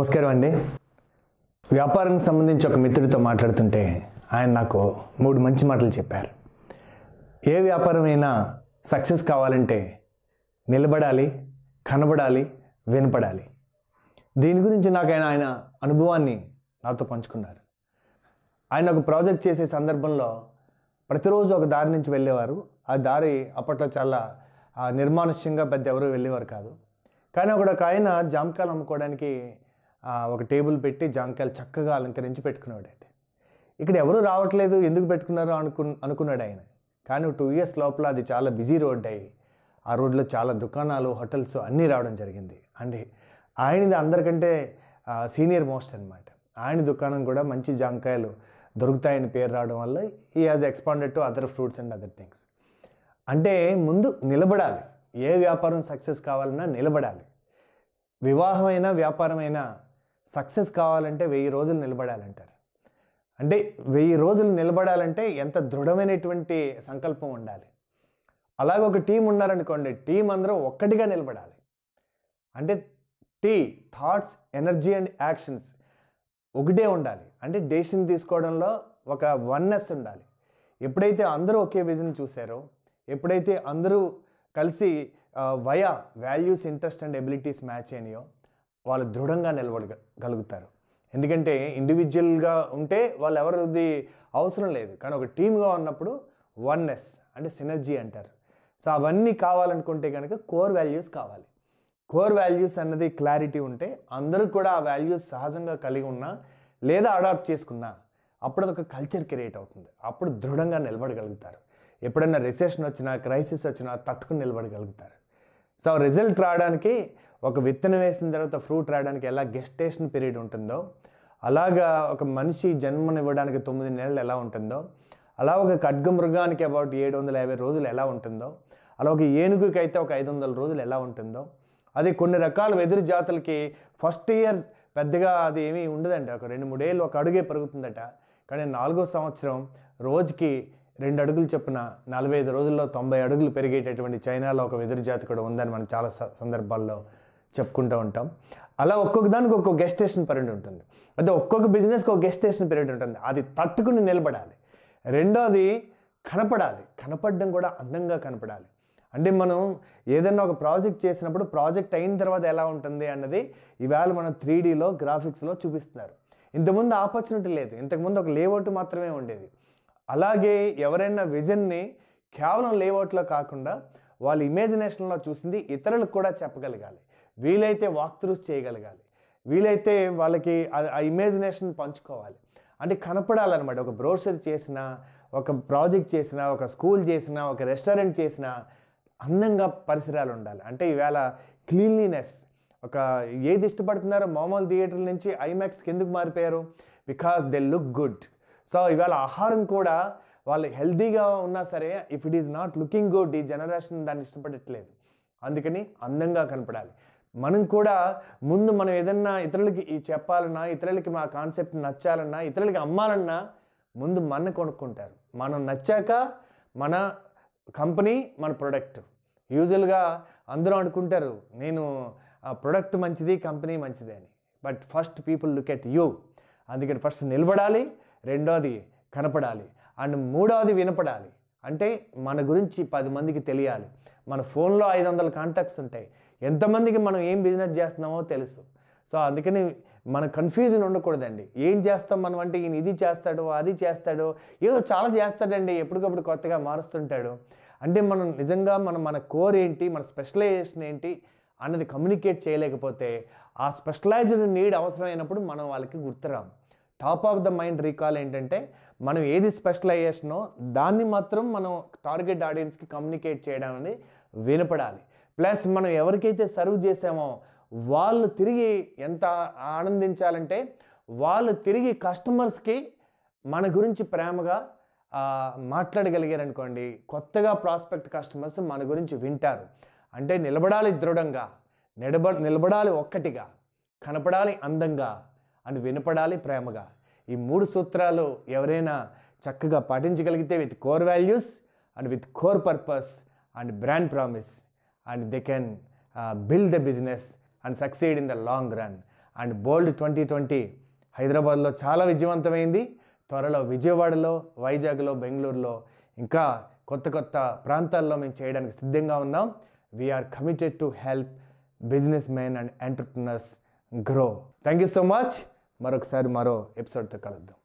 నమస్కారం అండి వ్యాపారానికి సంబంధించి ఒక మిత్రుడితో మాట్లాడుతుంటే ఆయన నాకు మూడు మంచి మాటలు చెప్పారు ఏ వ్యాపారం అయినా సక్సెస్ కావాలంటే నిలబడాలి కనబడాలి వినపడాలి దీని గురించి నాకు ఆయన ఆయన అనుభవాన్ని నాతో పంచుకున్నారు ఆయన ఒక ప్రాజెక్ట్ చేసే సందర్భంలో ప్రతిరోజు ఒక దారి నుంచి వెళ్ళేవారు ఆ దారి అప్పట్లో చాలా నిర్మానుష్యంగా పెద్ద ఎవరు వెళ్ళేవారు కాదు కానీ అక్కడ ఒక ఆయన జామకాయలు అమ్ముకోవడానికి ఒక టేబుల్ పెట్టి జాంకాయలు చక్కగా అలంకరించి పెట్టుకున్నాడండి ఇక్కడ ఎవరు రావట్లేదు ఎందుకు పెట్టుకున్నారో అనుకు అనుకున్నాడు ఆయన కానీ టూ ఇయర్స్ లోపల అది చాలా బిజీ రోడ్ అయ్యి ఆ రోడ్లో చాలా దుకాణాలు హోటల్స్ అన్నీ రావడం జరిగింది అండ్ ఆయనది అందరికంటే సీనియర్ మోస్ట్ అనమాట ఆయన దుకాణం కూడా మంచి జాంకాయలు దొరుకుతాయని పేరు రావడం వల్ల ఈ as expanded to other fruits and other things అంటే ముందు నిలబడాలి ఏ వ్యాపారం సక్సెస్ కావాలన్నా నిలబడాలి వివాహమైనా వ్యాపారమైనా సక్సెస్ కావాలంటే వెయ్యి రోజులు నిలబడాలంటారు అంటే వెయ్యి రోజులు నిలబడాలంటే ఎంత దృఢమైనటువంటి సంకల్పం ఉండాలి అలాగే ఒక టీం ఉన్నారనుకోండి టీం అందరూ ఒక్కటిగా నిలబడాలి అంటే the thoughts energy and actions ఒకటే ఉండాలి అంటే డెసిషన్ తీసుకోవడంలో ఒక వన్నెస్ ఉండాలి ఎప్పుడైతే అందరూ ఒకే విజన్ చూసారో ఎప్పుడైతే అందరూ కలిసి via values interest and abilities match అయినాయో వాళ్ళు దృఢంగా నిలబడగలుగుతారు ఎందుకంటే ఇండివిజువల్గా ఉంటే వాళ్ళు ఎవరిది అవసరం లేదు కానీ ఒక టీమ్గా ఉన్నప్పుడు వన్నెస్ అంటే సినర్జీ అంటారు సో అవన్నీ కావాలనుకుంటే కనుక కోర్ వాల్యూస్ కావాలి కోర్ వాల్యూస్ అన్నది క్లారిటీ ఉంటే అందరూ కూడా ఆ వాల్యూస్ సహజంగా కలిగి ఉన్నా లేదా అడాప్ట్ చేసుకున్నా అప్పుడు అదొక కల్చర్ క్రియేట్ అవుతుంది అప్పుడు దృఢంగా నిలబడగలుగుతారు ఎప్పుడైనా రిసెషన్ వచ్చినా క్రైసిస్ వచ్చినా తట్టుకుని నిలబడగలుగుతారు సో రిజల్ట్ రావడానికి ఒక విత్తనం వేసిన తర్వాత ఫ్రూట్ రావడానికి ఎలా గెస్టేషన్ పీరియడ్ ఉంటుందో అలాగా ఒక మనిషి జన్మనివ్వడానికి తొమ్మిది నెలలు ఎలా ఉంటుందో అలా ఒక ఖడ్గమృగానికి అబౌట్ ఏడు వందల యాభై రోజులు ఎలా ఉంటుందో అలా ఒక ఏనుగుకి అయితే ఒక ఐదు వందల రోజులు ఎలా ఉంటుందో అది కొన్ని రకాల వెదురు జాతులకి ఫస్ట్ ఇయర్ పెద్దగా అది ఏమీ ఉండదండి ఒక రెండు మూడేళ్ళు ఒక అడుగే పెరుగుతుందట కానీ నాలుగో సంవత్సరం రోజుకి రెండు అడుగులు చొప్పున నలభై ఐదు రోజుల్లో తొంభై అడుగులు పెరిగేటటువంటి చైనాలో ఒక వెదురు జాతి కూడా ఉందని మనం చాలా సందర్భాల్లో చెప్పుకుంటూ ఉంటాం అలా ఒక్కొక్క దానికి ఒక్కొక్క గెస్టేషన్ పీరియడ్ ఉంటుంది అదే ఒక్కొక్క బిజినెస్కి ఒక గెస్టేషన్ పీరియడ్ ఉంటుంది అది తట్టుకుని నిలబడాలి రెండోది కనపడాలి కనపడడం కూడా అందంగా కనపడాలి అంటే మనం ఏదైనా ఒక ప్రాజెక్ట్ చేసినప్పుడు ప్రాజెక్ట్ అయిన తర్వాత ఎలా ఉంటుంది అన్నది ఇవాళ మనం త్రీ డీలో గ్రాఫిక్స్లో చూపిస్తున్నారు ఇంతకుముందు ఆపర్చునిటీ లేదు ఇంతకుముందు ఒక లేఅవుట్ మాత్రమే ఉండేది అలాగే ఎవరైనా విజన్ని కేవలం లేఅవుట్లో కాకుండా వాళ్ళ ఇమేజినేషన్లో చూసింది ఇతరులకు కూడా చెప్పగలగాలి వీలైతే వాక్ త్రూస్ చేయగలగాలి వీలైతే వాళ్ళకి ఆ ఇమాజినేషన్ పంచుకోవాలి అంటే కనపడాలన్నమాట ఒక బ్రోషర్ చేసిన ఒక ప్రాజెక్ట్ చేసిన ఒక స్కూల్ చేసిన ఒక రెస్టారెంట్ చేసిన అందంగా పరిసరాలు ఉండాలి అంటే ఈవేళ క్లీన్లీనెస్ ఒక ఏది ఇష్టపడుతున్నారో మామూలు థియేటర్ నుంచి ఐమాక్స్కి ఎందుకు మారిపోయారు because they look good so ఇవాళ ఆహారం కూడా వాళ్ళు హెల్తీగా ఉన్నా సరే if it is not looking good ఈ జనరేషన్ దాన్ని ఇష్టపడట్లేదు అందుకని అందంగా కనపడాలి మనం కూడా ముందు మనం ఏదన్నా ఇతరులకి చెప్పాలన్నా ఇతరులకి మా కాన్సెప్ట్ నచ్చాలన్నా ఇతరులకి అమ్మాలన్నా ముందు మన కొనుక్కుంటారు మనం నచ్చాక మన కంపెనీ మన ప్రొడక్ట్ యూజువల్గా అందరూ అనుకుంటారు నేను ఆ ప్రొడక్ట్ మంచిది కంపెనీ మంచిది అని but first people look at you అందుకని ఫస్ట్ నిలబడాలి రెండోది కనపడాలి అండ్ మూడోది వినపడాలి అంటే మన గురించి పది మందికి తెలియాలి మన ఫోన్లో ఐదు వందల కాంటాక్ట్స్ ఉంటాయి ఎంతమందికి మనం ఏం బిజినెస్ చేస్తున్నామో తెలుసు సో అందుకని మన కన్ఫ్యూజన్ ఉండకూడదండి ఏం చేస్తాం మనం అంటే ఈయన ఇది చేస్తాడు అది చేస్తాడు ఏదో చాలా చేస్తాడండి ఎప్పటికప్పుడు కొత్తగా మారుస్తుంటాడు అంటే మనం నిజంగా మనం మన కోర్ ఏంటి మన స్పెషలైజేషన్ ఏంటి అన్నది కమ్యూనికేట్ చేయలేకపోతే ఆ స్పెషలైజ్డ్ నీడ్ అవసరమైనప్పుడు మనం వాళ్ళకి గుర్తురాం top of the mind recall ఏంటంటే మనం ఏది స్పెషలైజేషనో దాన్ని మాత్రం మనం టార్గెట్ ఆడియన్స్కి కమ్యూనికేట్ చేయడం అనేది వినపడాలి ప్లస్ మనం ఎవరికైతే సర్వ్ చేసామో వాళ్ళు తిరిగి ఎంత ఆనందించాలంటే వాళ్ళు తిరిగి కస్టమర్స్కి మన గురించి ప్రేమగా మాట్లాడగలిగారనుకోండి కొత్తగా ప్రాస్పెక్ట్ కస్టమర్స్ మన గురించి వింటారు అంటే నిలబడాలి దృఢంగా నిలబ నిలబడాలి ఒక్కటిగా కనపడాలి అందంగా అని వినపడాలి ప్రేమగా ఈ మూడు సూత్రాలు ఎవరైనా చక్కగా పాటించగలిగితే with core values and with core purpose and brand promise and they can build the business and succeed in the long run and bold twenty twenty హైదరాబాద్లో చాలా విజయవంతమైంది త్వరలో విజయవాడలో వైజాగ్లో బెంగళూరులో ఇంకా కొత్త కొత్త ప్రాంతాల్లో మేము చేయడానికి సిద్ధంగా ఉన్నాం we're committed to help businessmen and entrepreneurs grow thank you so much మరొకసారి మరో ఎపిసోడ్తో కలుద్దాం